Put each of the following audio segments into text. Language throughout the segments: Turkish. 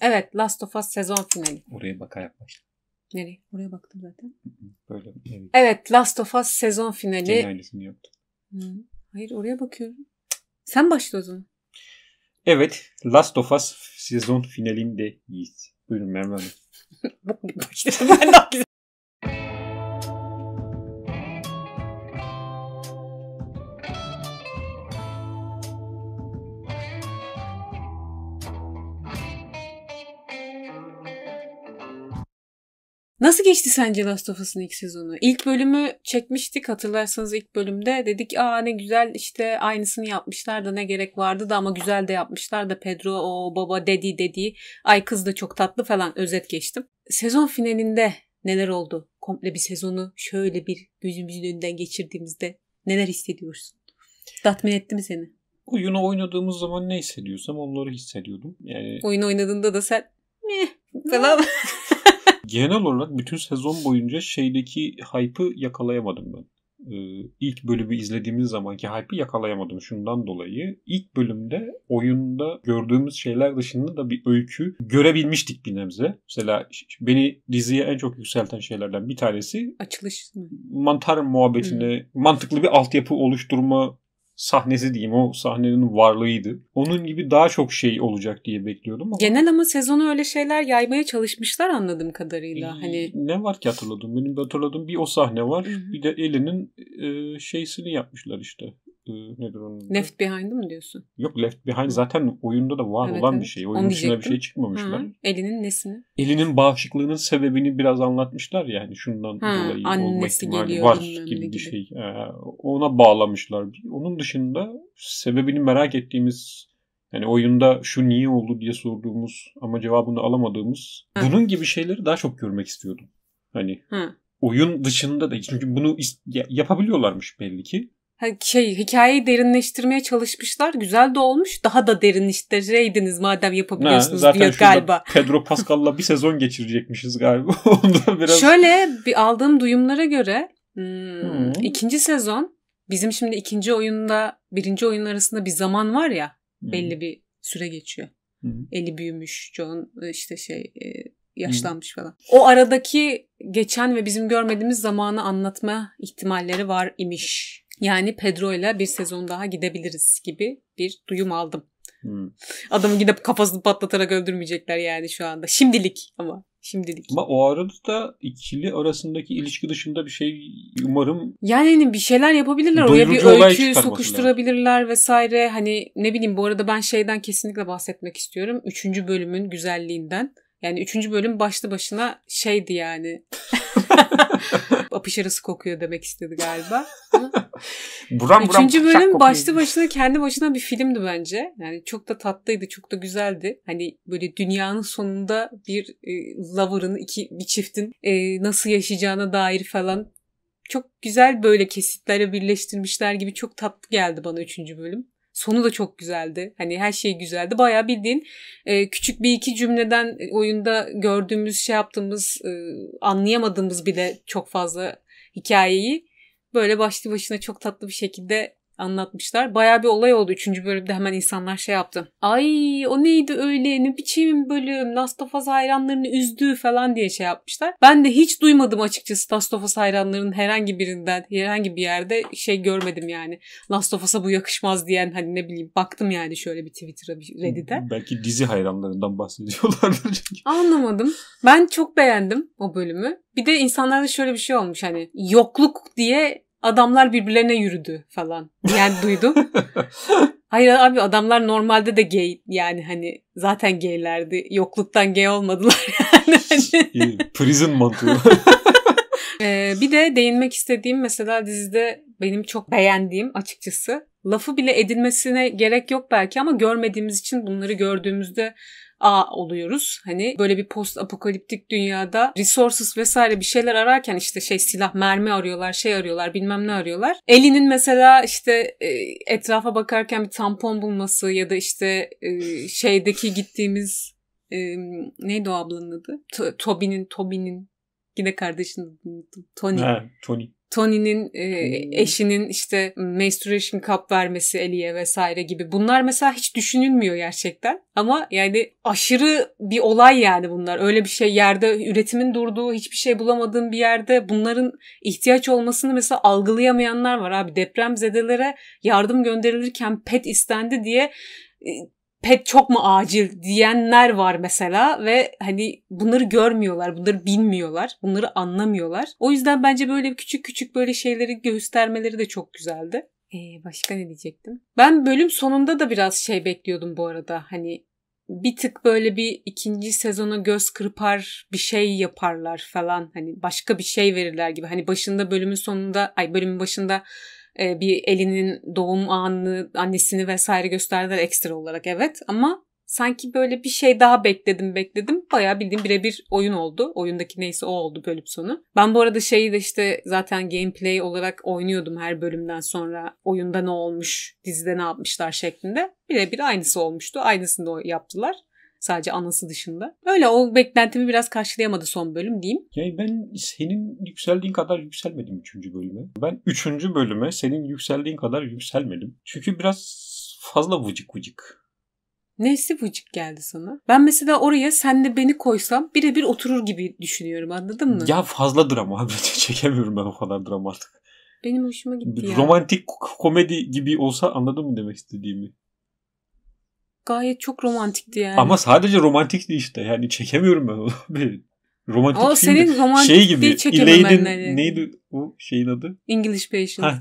Evet Last of Us sezon finali. Oraya bakar yaklaştım. Nereye? Oraya baktım zaten. Böyle. Evet, evet Last of Us sezon finali. Kendi ailesini yaptı. Hayır oraya bakıyorum. Sen başla o zaman. Evet Last of Us sezon finalinde Yiğit. Buyurun Merve Hanım. Başladım ben daha güzel. Nasıl geçti sence Last of Us'ın ilk sezonu? İlk bölümü çekmiştik hatırlarsanız ilk bölümde. Dedik aa ne güzel işte aynısını yapmışlar da ne gerek vardı da ama güzel de yapmışlar da Pedro o baba dedi dedi. Ay kız da çok tatlı falan özet geçtim. Sezon finalinde neler oldu? Komple bir sezonu şöyle bir gözümüzün önünden geçirdiğimizde neler hissediyorsun? Tatmin etti mi seni? Oyunu oynadığımız zaman ne hissediyorsam onları hissediyordum. Yani... Oyun oynadığında da sen meh falan genel olarak bütün sezon boyunca şeydeki hype'ı yakalayamadım ben. Ee, ilk bölümü izlediğimiz zamanki hype'ı yakalayamadım şundan dolayı. ilk bölümde oyunda gördüğümüz şeyler dışında da bir öykü görebilmiştik bir nebze. Mesela beni diziye en çok yükselten şeylerden bir tanesi açılış mı? mantar muhabbetine hmm. mantıklı bir altyapı oluşturma sahnesi diyeyim o sahnenin varlığıydı. Onun gibi daha çok şey olacak diye bekliyordum. Ama... Genel ama sezonu öyle şeyler yaymaya çalışmışlar anladığım kadarıyla. Ee, hani ne var ki hatırladım. Benim hatırladığım bir o sahne var. Hı-hı. Bir de elinin e, şeysini yapmışlar işte nedir onun? Left Behind mı diyorsun? Yok Left Behind zaten oyunda da var evet, olan evet. Şey. bir şey. Oyun dışında bir şey çıkmamışlar. Elinin nesini? Elinin bağışıklığının sebebini biraz anlatmışlar yani şundan ha, dolayı olma ihtimali var gibi, bir şey. Ee, ona bağlamışlar. Onun dışında sebebini merak ettiğimiz yani oyunda şu niye oldu diye sorduğumuz ama cevabını alamadığımız ha. bunun gibi şeyleri daha çok görmek istiyordum. Hani ha. oyun dışında da çünkü bunu yapabiliyorlarmış belli ki şey hikayeyi derinleştirmeye çalışmışlar. Güzel de olmuş. Daha da derinleştireydiniz madem yapabiliyorsunuz ha, diyor galiba. Pedro Pascal'la bir sezon geçirecekmişiz galiba. Ondan biraz Şöyle bir aldığım duyumlara göre hmm, hmm. ikinci sezon bizim şimdi ikinci oyunda birinci oyun arasında bir zaman var ya hmm. belli bir süre geçiyor. Hmm. Eli büyümüş, John e, işte şey e, yaşlanmış hmm. falan. O aradaki geçen ve bizim görmediğimiz zamanı anlatma ihtimalleri var imiş. Yani Pedro'yla bir sezon daha gidebiliriz gibi bir duyum aldım. Hmm. Adamı gidip kafasını patlatarak öldürmeyecekler yani şu anda. Şimdilik ama şimdilik. Ama o arada da ikili arasındaki ilişki dışında bir şey umarım yani hani bir şeyler yapabilirler. Oraya bir öykü sokuşturabilirler vesaire. Hani ne bileyim bu arada ben şeyden kesinlikle bahsetmek istiyorum. Üçüncü bölümün güzelliğinden. Yani üçüncü bölüm başlı başına şeydi yani. Apış arası kokuyor demek istedi galiba. buram buram Üçüncü bölüm başlı başına kendi başına bir filmdi bence. Yani çok da tatlıydı, çok da güzeldi. Hani böyle dünyanın sonunda bir e, lover'ın, iki bir çiftin e, nasıl yaşayacağına dair falan çok güzel böyle kesitlere birleştirmişler gibi çok tatlı geldi bana üçüncü bölüm. Sonu da çok güzeldi. Hani her şey güzeldi. Bayağı bildiğin e, küçük bir iki cümleden e, oyunda gördüğümüz, şey yaptığımız, e, anlayamadığımız bile çok fazla hikayeyi böyle başlı başına çok tatlı bir şekilde anlatmışlar. Baya bir olay oldu. Üçüncü bölümde hemen insanlar şey yaptı. Ay o neydi öyle ne biçim bölüm Last hayranlarını üzdü falan diye şey yapmışlar. Ben de hiç duymadım açıkçası Last hayranlarının herhangi birinden herhangi bir yerde şey görmedim yani. Last bu yakışmaz diyen hani ne bileyim baktım yani şöyle bir Twitter'a bir Reddit'e. Belki dizi hayranlarından bahsediyorlardır. Anlamadım. Ben çok beğendim o bölümü. Bir de insanlarda şöyle bir şey olmuş hani yokluk diye adamlar birbirlerine yürüdü falan. Yani duydum. Hayır abi adamlar normalde de gay yani hani zaten gaylerdi. Yokluktan gay olmadılar yani. Hani. Prison mantığı. ee, bir de değinmek istediğim mesela dizide benim çok beğendiğim açıkçası lafı bile edilmesine gerek yok belki ama görmediğimiz için bunları gördüğümüzde A oluyoruz. Hani böyle bir post apokaliptik dünyada resources vesaire bir şeyler ararken işte şey silah mermi arıyorlar, şey arıyorlar, bilmem ne arıyorlar. Elinin mesela işte e, etrafa bakarken bir tampon bulması ya da işte e, şeydeki gittiğimiz e, neydi o ablanın adı? Toby'nin Toby'nin yine kardeşini Tony. Ha, Tony. Tony'nin e, hmm. eşinin işte menstruation cup vermesi Eli'ye vesaire gibi. Bunlar mesela hiç düşünülmüyor gerçekten. Ama yani aşırı bir olay yani bunlar. Öyle bir şey yerde üretimin durduğu, hiçbir şey bulamadığın bir yerde bunların ihtiyaç olmasını mesela algılayamayanlar var abi. deprem zedelere yardım gönderilirken pet istendi diye e, pet çok mu acil diyenler var mesela ve hani bunları görmüyorlar, bunları bilmiyorlar, bunları anlamıyorlar. O yüzden bence böyle küçük küçük böyle şeyleri göstermeleri de çok güzeldi. Ee, başka ne diyecektim? Ben bölüm sonunda da biraz şey bekliyordum bu arada. Hani bir tık böyle bir ikinci sezona göz kırpar bir şey yaparlar falan. Hani başka bir şey verirler gibi. Hani başında bölümün sonunda ay bölümün başında e, bir elinin doğum anını, annesini vesaire gösterdiler ekstra olarak evet ama sanki böyle bir şey daha bekledim bekledim. Bayağı bildiğim birebir oyun oldu. Oyundaki neyse o oldu bölüm sonu. Ben bu arada şeyi de işte zaten gameplay olarak oynuyordum her bölümden sonra. Oyunda ne olmuş, dizide ne yapmışlar şeklinde. Birebir aynısı olmuştu. Aynısını yaptılar. Sadece anası dışında. Öyle o beklentimi biraz karşılayamadı son bölüm diyeyim. Yani ben senin yükseldiğin kadar yükselmedim 3. bölüme. Ben 3. bölüme senin yükseldiğin kadar yükselmedim. Çünkü biraz fazla vıcık vıcık. Nesi vıcık geldi sana? Ben mesela oraya senle beni koysam birebir oturur gibi düşünüyorum anladın mı? Ya fazla drama çekemiyorum ben o kadar drama artık. Benim hoşuma gitti ya. Romantik komedi gibi olsa anladın mı demek istediğimi? gayet çok romantikti yani. Ama sadece romantikti işte. Yani çekemiyorum ben onu. romantik Ama filmdi. senin şey romantik şey gibi, Elaine'in hani. neydi o şeyin adı? English Patient.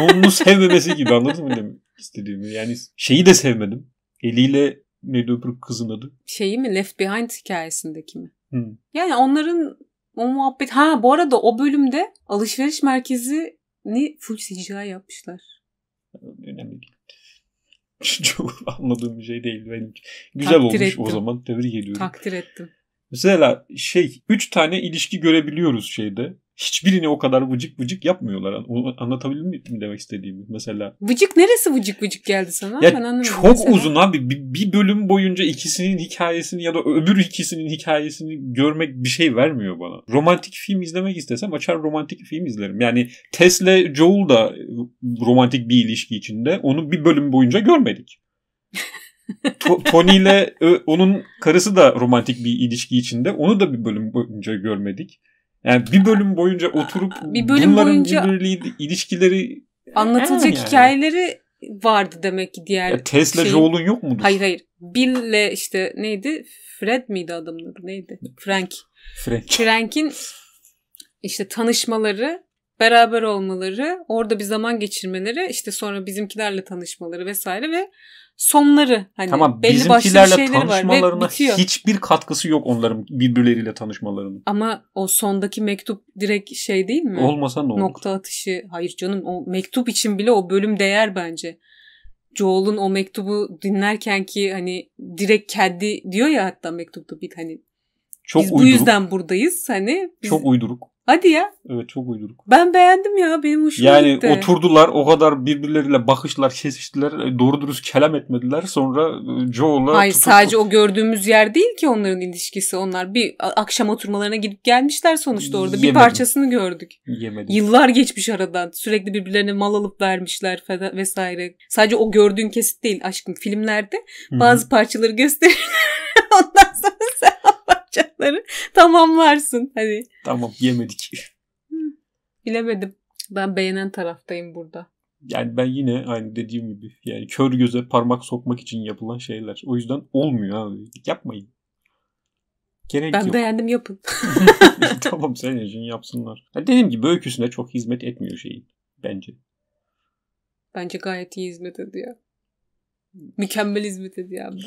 onu sevmemesi gibi anladın mı demek istediğimi? Yani şeyi de sevmedim. Eliyle neydi öbür kızın adı? Şeyi mi? Left Behind hikayesindeki mi? Hmm. Yani onların o muhabbet. Ha bu arada o bölümde alışveriş merkezini full CGI yapmışlar. Önemli değil. çok anladığım bir şey değildi benim. Güzel Takdir olmuş ettim. o zaman. Tebrik ediyorum. Takdir ettim. Mesela şey 3 tane ilişki görebiliyoruz şeyde hiçbirini o kadar vıcık vıcık yapmıyorlar. Anlatabildim mi demek istediğimi mesela? Vıcık neresi vıcık vıcık geldi sana? Ya ben anlamadım. Çok mesela. uzun abi. Bir, bir bölüm boyunca ikisinin hikayesini ya da öbür ikisinin hikayesini görmek bir şey vermiyor bana. Romantik film izlemek istesem açar romantik film izlerim. Yani Tesla Joel da e, romantik bir ilişki içinde. Onu bir bölüm boyunca görmedik. Tony ile e, onun karısı da romantik bir ilişki içinde. Onu da bir bölüm boyunca görmedik. Yani bir bölüm boyunca oturup bir bölüm bunların birbirleri ilişkileri anlatılacak yani. hikayeleri vardı demek ki diğer ya Tesla şey... Joel'un yok mudur? Hayır hayır. Bill'le işte neydi? Fred miydi adamın adı? Neydi? Frank. Frank. Frank'in işte tanışmaları, beraber olmaları, orada bir zaman geçirmeleri, işte sonra bizimkilerle tanışmaları vesaire ve sonları hani tamam, belli başlı bir şeyleri var ve bitiyor. hiçbir katkısı yok onların birbirleriyle tanışmalarının. Ama o sondaki mektup direkt şey değil mi? Olmasa ne olur? Nokta atışı. Hayır canım o mektup için bile o bölüm değer bence. Joel'un o mektubu dinlerken ki hani direkt kendi diyor ya hatta mektupta bir hani çok biz uyduruk. bu yüzden buradayız hani. Biz... Çok uyduruk. Hadi ya. Evet çok uyduruk. Ben beğendim ya benim hoşuma yani gitti. Yani oturdular o kadar birbirleriyle bakışlar kesiştiler e, doğru dürüst kelam etmediler sonra e, Joel'a... Hayır tutup... sadece o gördüğümüz yer değil ki onların ilişkisi onlar bir akşam oturmalarına gidip gelmişler sonuçta orada Yemedim. bir parçasını gördük. Yemedim. Yıllar geçmiş aradan sürekli birbirlerine mal alıp vermişler vesaire. Sadece o gördüğün kesit değil aşkım filmlerde bazı Hı-hı. parçaları gösterirler onlar tamamlarsın hadi. Tamam yemedik. Bilemedim. Ben beğenen taraftayım burada. Yani ben yine aynı dediğim gibi yani kör göze parmak sokmak için yapılan şeyler. O yüzden olmuyor abi. Yapmayın. Gerek ben yok. beğendim yapın. tamam senin için yapsınlar. Ya dediğim gibi öyküsüne çok hizmet etmiyor şeyin bence. Bence gayet iyi hizmet ediyor. Mükemmel hizmet ediyor abi.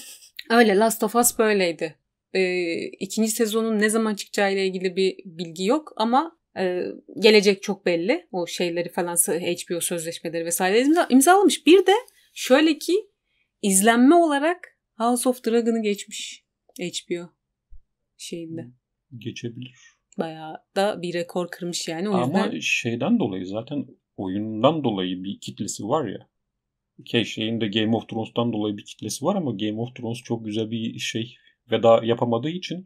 Öyle Last of Us böyleydi e, ikinci sezonun ne zaman çıkacağı ile ilgili bir bilgi yok ama e, gelecek çok belli. O şeyleri falan HBO sözleşmeleri vesaire imza, imzalamış. Bir de şöyle ki izlenme olarak House of Dragon'ı geçmiş HBO şeyinde. Hmm. Geçebilir. Bayağı da bir rekor kırmış yani. O Ama yüzden... şeyden dolayı zaten oyundan dolayı bir kitlesi var ya. Şey şeyin de Game of Thrones'tan dolayı bir kitlesi var ama Game of Thrones çok güzel bir şey ve daha yapamadığı için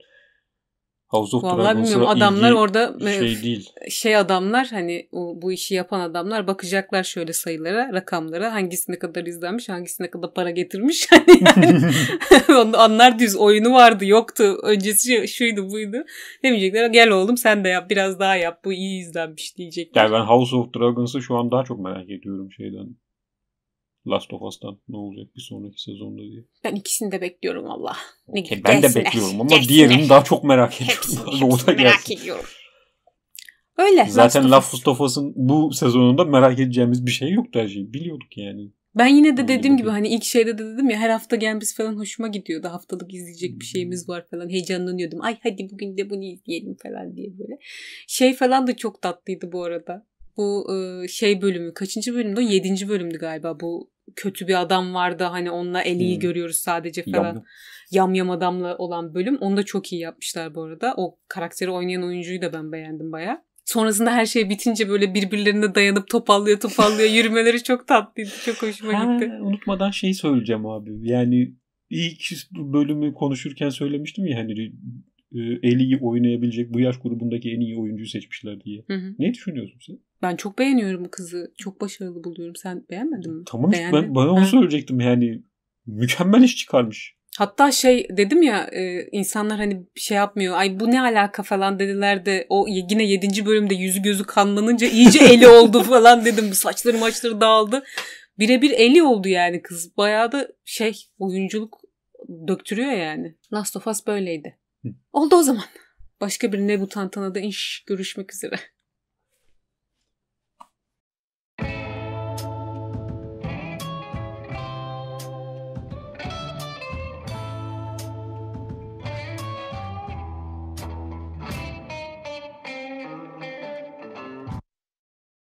House of Vallahi bilmiyorum adamlar orada şey değil. Şey adamlar hani bu işi yapan adamlar bakacaklar şöyle sayılara, rakamlara. Hangisi ne kadar izlenmiş, hangisi ne kadar para getirmiş. Hani anlar düz oyunu vardı, yoktu. Öncesi şuydu, buydu. Demeyecekler gel oğlum sen de yap, biraz daha yap. Bu iyi izlenmiş diyecekler. Yani ben House of Dragons'ı şu an daha çok merak ediyorum şeyden. Last of Us'tan ne olacak bir sonraki sezonda diye. Ben ikisini de bekliyorum valla. Ne okay, ben de bekliyorum ama gelsinler. diğerini daha çok merak ediyorum. Hepsini, hepsini o merak ediyorum. Öyle. Zaten Last of Us'ın bu sezonunda merak edeceğimiz bir şey yoktu her şeyi. Biliyorduk yani. Ben yine de dediğim gibi hani ilk şeyde de dedim ya her hafta gelmesi falan hoşuma gidiyordu. Haftalık izleyecek bir hmm. şeyimiz var falan heyecanlanıyordum. Ay hadi bugün de bunu izleyelim falan diye böyle. Şey falan da çok tatlıydı bu arada. Bu ıı, şey bölümü kaçıncı bölümdü? Yedinci bölümdü galiba bu kötü bir adam vardı hani onunla Eli'yi hmm. görüyoruz sadece falan. Yam. yam adamla olan bölüm. Onu da çok iyi yapmışlar bu arada. O karakteri oynayan oyuncuyu da ben beğendim baya. Sonrasında her şey bitince böyle birbirlerine dayanıp topallıyor topallıyor yürümeleri çok tatlıydı. Çok hoşuma gitti. Ha, unutmadan şey söyleyeceğim abi. Yani ilk bölümü konuşurken söylemiştim ya hani e, en iyi oynayabilecek bu yaş grubundaki en iyi oyuncuyu seçmişler diye. Hı hı. Ne düşünüyorsun sen? Ben çok beğeniyorum kızı. Çok başarılı buluyorum. Sen beğenmedin mi? Tamam işte ben, bana onu ha. söyleyecektim yani. Mükemmel iş çıkarmış. Hatta şey dedim ya e, insanlar hani bir şey yapmıyor. Ay bu ne alaka falan dediler de o yine 7. bölümde yüzü gözü kanlanınca iyice eli oldu falan dedim. saçları maçları dağıldı. Birebir eli oldu yani kız. Bayağı da şey oyunculuk döktürüyor yani. Last of Us böyleydi. Oldu o zaman. Başka birine bu tantanada inş görüşmek üzere.